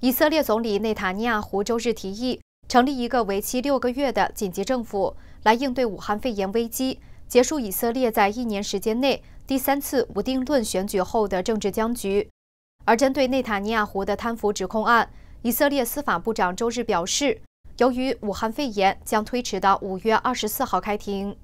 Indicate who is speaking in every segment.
Speaker 1: 以色列总理内塔尼亚胡周日提议成立一个为期六个月的紧急政府，来应对武汉肺炎危机，结束以色列在一年时间内第三次无定论选举后的政治僵局。而针对内塔尼亚胡的贪腐指控案，以色列司法部长周日表示，由于武汉肺炎，将推迟到五月二十四号开庭。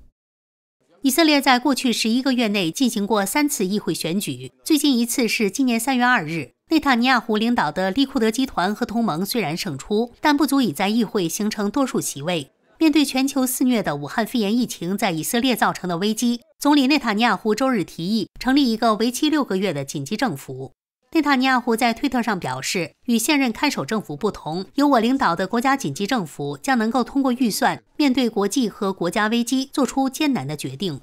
Speaker 2: 以色列在过去十一个月内进行过三次议会选举，最近一次是今年三月二日。内塔尼亚胡领导的利库德集团和同盟虽然胜出，但不足以在议会形成多数席位。面对全球肆虐的武汉肺炎疫情在以色列造成的危机，总理内塔尼亚胡周日提议成立一个为期六个月的紧急政府。内塔尼亚胡在推特上表示，与现任看守政府不同，由我领导的国家紧急政府将能够通过预算，面对国际和国家危机做出艰难的决定。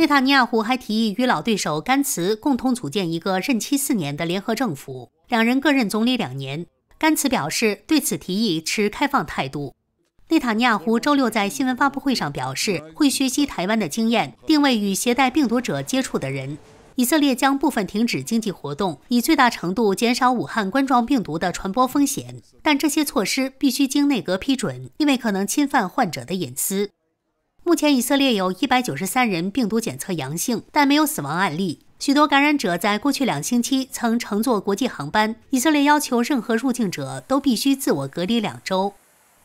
Speaker 2: 内塔尼亚胡还提议与老对手甘茨共同组建一个任期四年的联合政府，两人各任总理两年。甘茨表示对此提议持开放态度。内塔尼亚胡周六在新闻发布会上表示，会学习台湾的经验，定位与携带病毒者接触的人。以色列将部分停止经济活动，以最大程度减少武汉冠状病毒的传播风险。但这些措施必须经内阁批准，因为可能侵犯患者的隐私。目前，以色列有193人病毒检测阳性，但没有死亡案例。许多感染者在过去两星期曾乘坐国际航班。以色列要求任何入境者都必须自我隔离两周。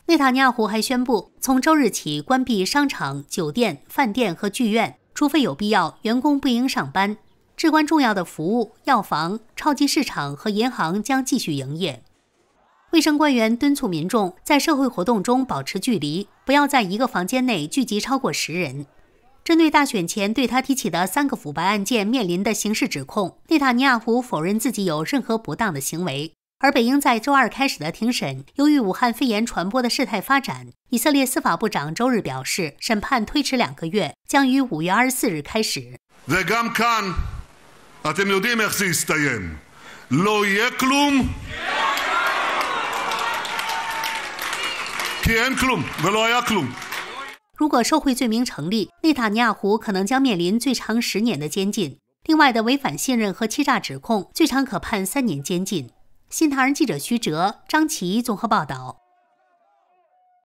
Speaker 2: 内塔尼亚胡还宣布，从周日起关闭商场、酒店、饭店和剧院，除非有必要，员工不应上班。至关重要的服务、药房、超级市场和银行将继续营业。卫生官员敦促民众在社会活动中保持距离，不要在一个房间内聚集超过十人。针对大选前对他提起的三个腐败案件面临的刑事指控，内塔尼亚胡否认自己有任何不当的行为。而北应在周二开始的庭审，由于武汉肺炎传播的事态发展，以色列司法部长周日表示，审判推迟两个月，将于五月二十四日开始。如果受贿罪名成立，内塔尼亚胡可能将面临最长十年的监禁。另外的违反信任和欺诈指控，最长可判三年监禁。《新唐人》记者徐哲、张琦综合报道。